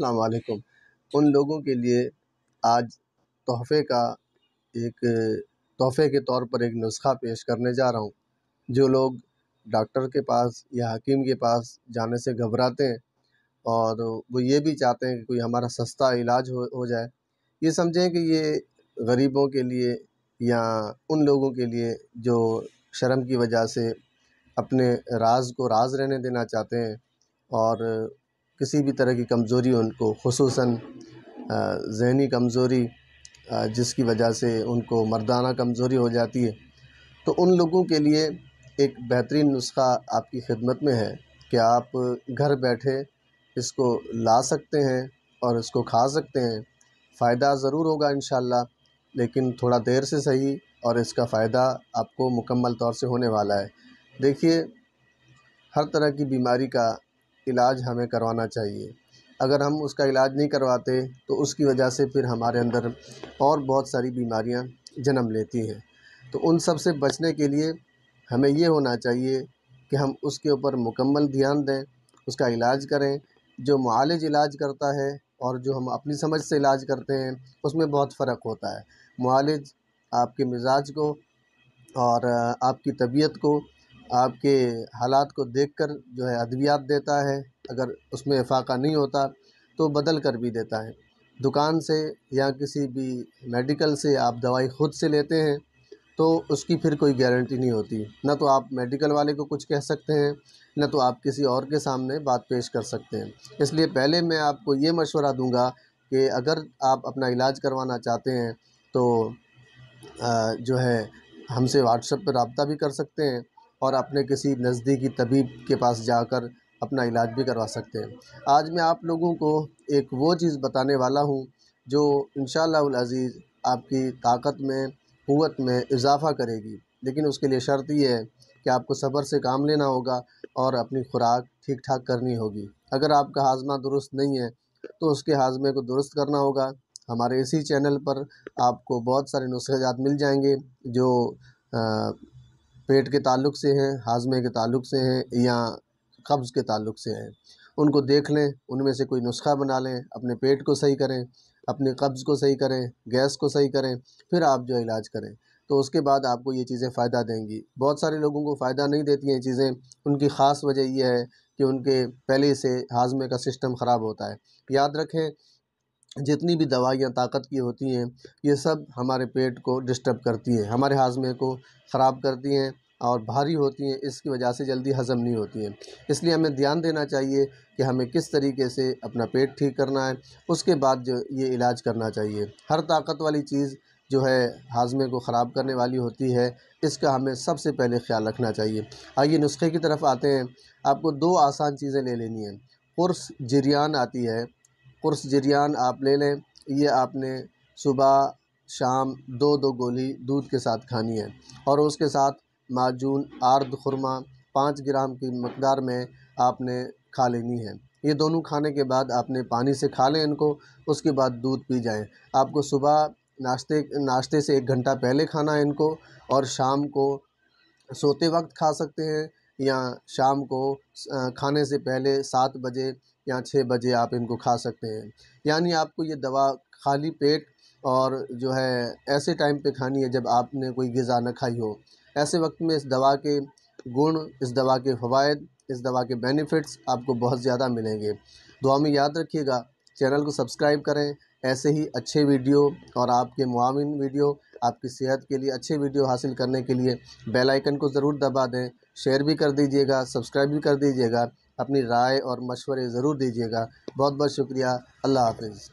अलैक्म उन लोगों के लिए आज तोहफ़े का एक तोहफ़े के तौर पर एक नुस्ख़ा पेश करने जा रहा हूँ जो लोग डॉक्टर के पास या हकीम के पास जाने से घबराते हैं और वो ये भी चाहते हैं कि कोई हमारा सस्ता इलाज हो हो जाए ये समझें कि ये गरीबों के लिए या उन लोगों के लिए जो शर्म की वजह से अपने राज को राज रहने देना चाहते हैं और किसी भी तरह की कमज़ोरी उनको खसूस जहनी कमज़ोरी जिसकी वजह से उनको मर्दाना कमज़ोरी हो जाती है तो उन लोगों के लिए एक बेहतरीन नुस्खा आपकी खिदमत में है कि आप घर बैठे इसको ला सकते हैं और इसको खा सकते हैं फ़ायदा ज़रूर होगा इन लेकिन थोड़ा देर से सही और इसका फ़ायदा आपको मुकम्मल तौर से होने वाला है देखिए हर तरह की बीमारी का इलाज हमें करवाना चाहिए अगर हम उसका इलाज नहीं करवाते तो उसकी वजह से फिर हमारे अंदर और बहुत सारी बीमारियां जन्म लेती हैं तो उन सब से बचने के लिए हमें ये होना चाहिए कि हम उसके ऊपर मुकम्मल ध्यान दें उसका इलाज करें जो मालज इलाज करता है और जो हम अपनी समझ से इलाज करते हैं उसमें बहुत फ़र्क होता है मालज आपके मिजाज को और आपकी तबीयत को आपके हालात को देख कर जो है अद्वियात देता है अगर उसमें इफ़ाका नहीं होता तो बदल कर भी देता है दुकान से या किसी भी मेडिकल से आप दवाई ख़ुद से लेते हैं तो उसकी फिर कोई गारंटी नहीं होती ना तो आप मेडिकल वाले को कुछ कह सकते हैं ना तो आप किसी और के सामने बात पेश कर सकते हैं इसलिए पहले मैं आपको ये मशवरा दूंगा कि अगर आप अपना इलाज करवाना चाहते हैं तो जो है हमसे व्हाट्सएप पर रबता भी कर सकते हैं और अपने किसी नज़दीकी तबीब के पास जाकर अपना इलाज भी करवा सकते हैं आज मैं आप लोगों को एक वो चीज़ बताने वाला हूँ जो इन अज़ीज़ आपकी ताकत में क़वत में इजाफ़ा करेगी लेकिन उसके लिए शर्त यह है कि आपको सब्र से काम लेना होगा और अपनी खुराक ठीक ठाक करनी होगी अगर आपका हाजमा दुरुस्त नहीं है तो उसके हाजमे को दुरुस्त करना होगा हमारे इसी चैनल पर आपको बहुत सारे नुस्खेजात मिल जाएंगे जो आ, पेट के ताल्लुक से हैं हाजमे के ताल्लुक से हैं या कब्ज़ के ताल्लुक से हैं उनको देख लें उनमें से कोई नुस्खा बना लें अपने पेट को सही करें अपने कब्ज़ को सही करें गैस को सही करें फिर आप जो इलाज करें तो उसके बाद आपको ये चीज़ें फ़ायदा देंगी बहुत सारे लोगों को फ़ायदा नहीं देती हैं चीज़ें उनकी ख़ास वजह यह है कि उनके पहले से हाजमे का सिस्टम ख़राब होता है याद रखें जितनी भी दवाइयाँ ताकत की होती हैं ये सब हमारे पेट को डिस्टर्ब करती हैं हमारे हाज़मे को ख़राब करती हैं और भारी होती हैं इसकी वजह से जल्दी हज़म नहीं होती हैं इसलिए हमें ध्यान देना चाहिए कि हमें किस तरीके से अपना पेट ठीक करना है उसके बाद जो ये इलाज करना चाहिए हर ताकत वाली चीज़ जो है हाजमे को ख़राब करने वाली होती है इसका हमें सबसे पहले ख्याल रखना चाहिए आइए नुस्खे की तरफ आते हैं आपको दो आसान चीज़ें ले लेनी है कुर्स जरियान आती है जरियान आप ले लें ये आपने सुबह शाम दो दो गोली दूध के साथ खानी है और उसके साथ माजून आर्द खुरमा पाँच ग्राम की मकदार में आपने खा लेनी है ये दोनों खाने के बाद आपने पानी से खा लें इनको उसके बाद दूध पी जाएं आपको सुबह नाश्ते नाश्ते से एक घंटा पहले खाना है इनको और शाम को सोते वक्त खा सकते हैं या शाम को खाने से पहले सात बजे या छः बजे आप इनको खा सकते हैं यानी आपको ये दवा खाली पेट और जो है ऐसे टाइम पे खानी है जब आपने कोई गज़ा न खाई हो ऐसे वक्त में इस दवा के गुण इस दवा के फ़वाद इस दवा के बेनिफिट्स आपको बहुत ज़्यादा मिलेंगे दुआ में याद रखिएगा चैनल को सब्सक्राइब करें ऐसे ही अच्छे वीडियो और आपके मुआविन वीडियो आपकी सेहत के लिए अच्छे वीडियो हासिल करने के लिए बेल आइकन को ज़रूर दबा दें शेयर भी कर दीजिएगा सब्सक्राइब भी कर दीजिएगा अपनी राय और मशवरे ज़रूर दीजिएगा बहुत बहुत शुक्रिया अल्लाह हाफिज़